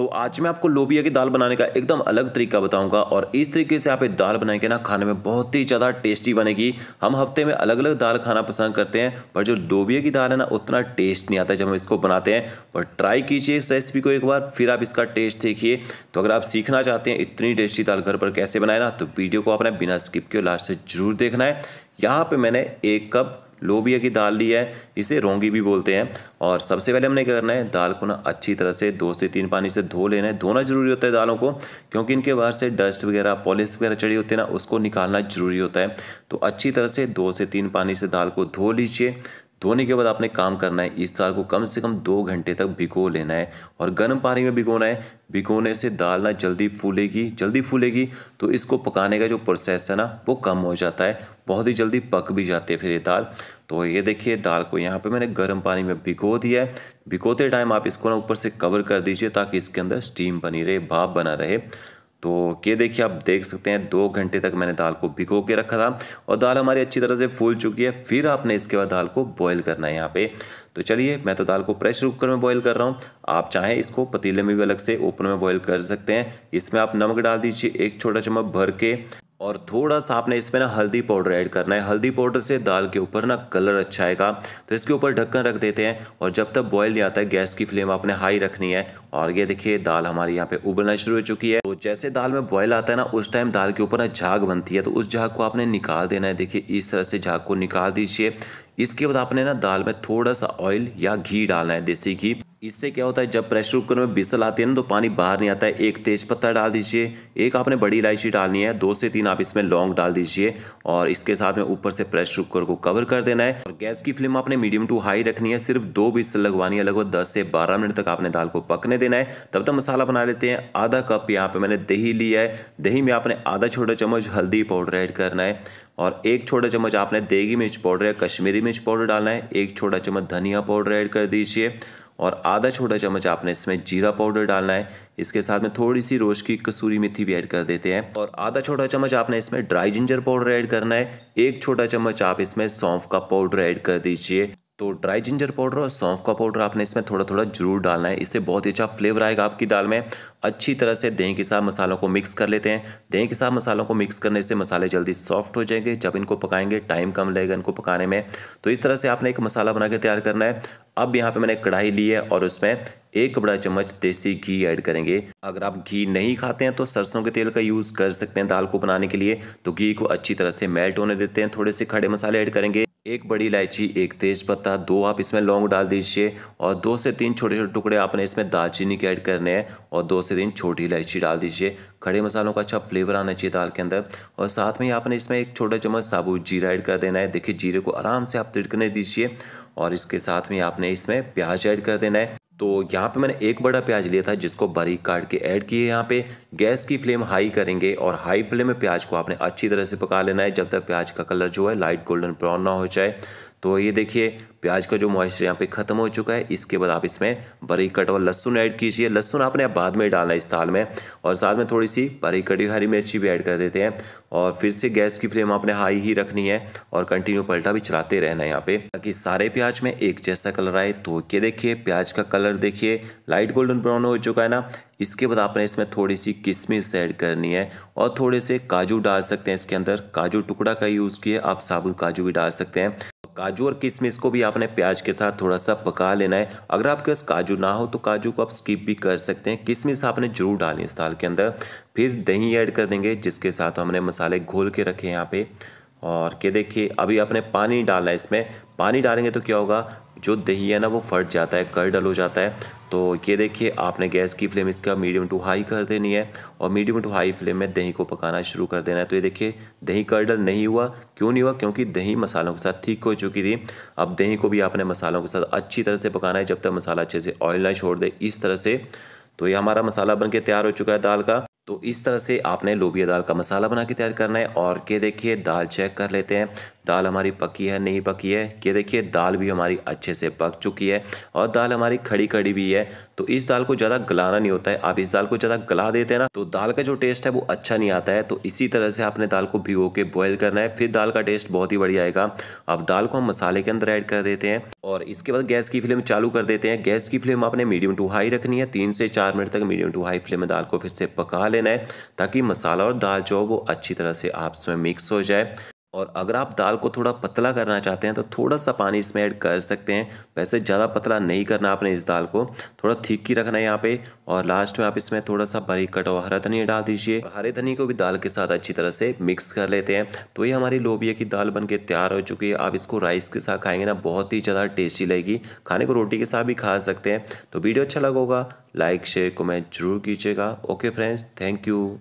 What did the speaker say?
तो आज मैं आपको लोबिया की दाल बनाने का एकदम अलग तरीका बताऊंगा और इस तरीके से आप ये दाल बनाएंगे ना खाने में बहुत ही ज़्यादा टेस्टी बनेगी हम हफ्ते में अलग अलग दाल खाना पसंद करते हैं पर जो लोबिया की दाल है ना उतना टेस्ट नहीं आता जब हम इसको बनाते हैं पर ट्राई कीजिए इस रेसिपी को एक बार फिर आप इसका टेस्ट देखिए तो अगर आप सीखना चाहते हैं इतनी टेस्टी दाल घर पर कैसे बनाए ना तो वीडियो को आपने बिना स्किप के लास्ट से ज़रूर देखना है यहाँ पर मैंने एक कप लोबिया की दाल ली है इसे रोंगी भी बोलते हैं और सबसे पहले हमने क्या करना है दाल को ना अच्छी तरह से दो से तीन पानी से धो लेना है धोना जरूरी होता है दालों को क्योंकि इनके बाहर से डस्ट वगैरह पॉलिश वगैरह चढ़ी होती है ना उसको निकालना जरूरी होता है तो अच्छी तरह से दो से तीन पानी से दाल को धो लीजिए धोने के बाद आपने काम करना है इस दाल को कम से कम दो घंटे तक भिगो लेना है और गर्म पानी में भिगोना है भिगोने से दाल ना जल्दी फूलेगी जल्दी फूलेगी तो इसको पकाने का जो प्रोसेस है ना वो कम हो जाता है बहुत ही जल्दी पक भी जाती है फिर ये दाल तो ये देखिए दाल को यहाँ पे मैंने गर्म पानी में भिगो दिया है भिगोते टाइम आप इसको ना ऊपर से कवर कर दीजिए ताकि इसके अंदर स्टीम बनी रहे भाप बना रहे तो ये देखिए आप देख सकते हैं दो घंटे तक मैंने दाल को भिगो के रखा था और दाल हमारी अच्छी तरह से फूल चुकी है फिर आपने इसके बाद दाल को बॉईल करना है यहाँ पे तो चलिए मैं तो दाल को प्रेशर कुकर में बॉईल कर रहा हूँ आप चाहें इसको पतीले में भी अलग से ओपन में बॉईल कर सकते हैं इसमें आप नमक डाल दीजिए एक छोटा चम्मच भर के और थोड़ा सा आपने इसमें ना हल्दी पाउडर ऐड करना है हल्दी पाउडर से दाल के ऊपर ना कलर अच्छा आएगा तो इसके ऊपर ढक्कन रख देते हैं और जब तक बॉयल नहीं आता है गैस की फ्लेम आपने हाई रखनी है और ये देखिए दाल हमारी यहाँ पे उबलना शुरू हो चुकी है तो जैसे दाल में बॉयल आता है ना उस टाइम दाल के ऊपर ना झाग बनती है तो उस झाग को आपने निकाल देना है देखिए इस तरह से झाग को निकाल दीजिए इसके बाद आपने ना दाल में थोड़ा सा ऑयल या घी डालना है देसी घी इससे क्या होता है जब प्रेशर कुकर में बिसल आती है ना तो पानी बाहर नहीं आता है एक तेज पत्ता डाल दीजिए एक आपने बड़ी इलायची डालनी है दो से तीन आप इसमें लौंग डाल दीजिए और इसके साथ में ऊपर से प्रेशर कुकर को कवर कर देना है और गैस की फ्लेम आपने मीडियम टू हाई रखनी है सिर्फ दो बिसल लगवानी है लगभग दस से बारह मिनट तक आपने दाल को पकने देना है तब तक मसाला बना लेते हैं आधा कप यहाँ पे मैंने दही लिया है दही में आपने आधा छोटा चम्मच हल्दी पाउडर ऐड करना है और एक छोटा चम्मच आपने देगी मिर्च पाउडर या कश्मीरी मिर्च पाउडर डालना है एक छोटा चम्मच धनिया पाउडर ऐड कर दीजिए और आधा छोटा चम्मच आपने इसमें जीरा पाउडर डालना है इसके साथ में थोड़ी सी रोश की कसूरी मेथी भी ऐड कर देते हैं और आधा छोटा चम्मच आपने इसमें ड्राई जिंजर पाउडर ऐड करना है एक छोटा चम्मच आप इसमें सौंफ का पाउडर ऐड कर दीजिए तो ड्राई जिंजर पाउडर और सौंफ का पाउडर आपने इसमें थोड़ा थोड़ा जरूर डालना है इससे बहुत ही अच्छा फ्लेवर आएगा आपकी दाल में अच्छी तरह से दही के साथ मसालों को मिक्स कर लेते हैं दही के साथ मसालों को मिक्स करने से मसाले जल्दी सॉफ्ट हो जाएंगे जब इनको पकाएंगे टाइम कम लगेगा इनको पकाने में तो इस तरह से आपने एक मसाला बना के तैयार करना है अब यहाँ पे मैंने कढ़ाई ली है और उसमें एक बड़ा चम्मच देसी घी ऐड करेंगे अगर आप घी नहीं खाते हैं तो सरसों के तेल का यूज़ कर सकते हैं दाल को बनाने के लिए तो घी को अच्छी तरह से मेल्ट होने देते हैं थोड़े से खड़े मसाले ऐड करेंगे एक बड़ी इलायची एक तेज पत्ता दो आप इसमें लौंग डाल दीजिए और दो से तीन छोटे छोटे टुकड़े आपने इसमें दालचीनी के ऐड करने हैं और दो से तीन छोटी इलायची डाल दीजिए खड़े मसालों का अच्छा फ्लेवर आना चाहिए दाल के अंदर और साथ में ही आपने इसमें एक छोटा चम्मच साबुत जीरा ऐड कर देना है देखिए जीरे को आराम से आप तिड़कने दीजिए और इसके साथ में आपने इसमें प्याज ऐड कर देना है तो यहाँ पे मैंने एक बड़ा प्याज लिया था जिसको बारीक काट के ऐड किए यहाँ पे गैस की फ्लेम हाई करेंगे और हाई फ्लेम में प्याज को आपने अच्छी तरह से पका लेना है जब तक प्याज का कलर जो है लाइट गोल्डन ब्राउन ना हो जाए तो ये देखिए प्याज का जो मॉइस्चर यहाँ पे खत्म हो चुका है इसके बाद आप इसमें बरी कट और लहसुन ऐड कीजिए लहसुन आपने आप बाद में डालना है इस दाल में और साथ में थोड़ी सी बरी कटी हरी मिर्ची भी ऐड कर देते हैं और फिर से गैस की फ्लेम आपने हाई ही रखनी है और कंटिन्यू पलटा भी चलाते रहना है यहाँ पे ताकि सारे प्याज में एक जैसा कलर आए तो ये देखिए प्याज का कलर देखिए लाइट गोल्डन ब्राउन हो चुका है ना इसके बाद आपने इसमें थोड़ी सी किशमिश ऐड करनी है और थोड़े से काजू डाल सकते हैं इसके अंदर काजू टुकड़ा का यूज़ किए आप साबुत काजू भी डाल सकते हैं काजू और किशमिश को भी आपने प्याज के साथ थोड़ा सा पका लेना है अगर आपके पास काजू ना हो तो काजू को आप स्किप भी कर सकते हैं किशमिश आपने ज़रूर डाली इस दाल के अंदर फिर दही ऐड कर देंगे जिसके साथ हमने मसाले घोल के रखे हैं यहाँ पे और के देखिए अभी आपने पानी डालना है इसमें पानी डालेंगे तो क्या होगा जो दही है ना वो फट जाता है डल हो जाता है तो ये देखिए आपने गैस की फ्लेम इसका मीडियम टू हाई कर देनी है और मीडियम टू हाई फ्लेम में दही को पकाना शुरू कर देना है तो ये देखिए दही कर्डल नहीं हुआ क्यों नहीं हुआ क्योंकि दही मसालों के साथ ठीक हो चुकी थी अब दही को भी आपने मसालों के साथ अच्छी तरह से पकाना है जब तक मसाला अच्छे से ऑयल ना छोड़ दे इस तरह से तो ये हमारा मसाला बन के तैयार हो चुका है दाल का तो इस तरह से आपने लोबिया दाल का मसाला बना के तैयार करना है और के देखिए दाल चेक कर लेते हैं दाल हमारी पकी है नहीं पकी है ये देखिए दाल भी हमारी अच्छे से पक चुकी है और दाल हमारी खड़ी खड़ी भी है तो इस दाल को ज़्यादा गलाना नहीं होता है आप इस दाल को ज़्यादा गला देते हैं ना तो दाल का जो टेस्ट है वो अच्छा नहीं आता है तो इसी तरह से आपने दाल को भिगो के बॉयल करना है फिर दाल का टेस्ट बहुत ही बढ़िया आएगा अब दाल को हम मसाले के अंदर ऐड कर देते हैं और इसके बाद गैस की फ्लेम चालू कर देते हैं गैस की फ्लेम आपने मीडियम टू हाई रखनी है तीन से चार मिनट तक मीडियम टू हाई फ्लेम में दाल को फिर से पका लेना है ताकि मसाला और दाल जो वो अच्छी तरह से आपस में मिक्स हो जाए और अगर आप दाल को थोड़ा पतला करना चाहते हैं तो थोड़ा सा पानी इसमें ऐड कर सकते हैं वैसे ज़्यादा पतला नहीं करना आपने इस दाल को थोड़ा थीक ही रखना है यहाँ पे और लास्ट में आप इसमें थोड़ा सा बारीक कटा हुआ हरा धनिया डाल दीजिए हरे धनिया को भी दाल के साथ अच्छी तरह से मिक्स कर लेते हैं तो ये हमारी लोबिया की दाल बन तैयार हो चुकी है आप इसको राइस के साथ खाएंगे ना बहुत ही ज़्यादा टेस्टी लगेगी खाने को रोटी के साथ भी खा सकते हैं तो वीडियो अच्छा लगेगा लाइक शेयर कमेंट जरूर कीजिएगा ओके फ्रेंड्स थैंक यू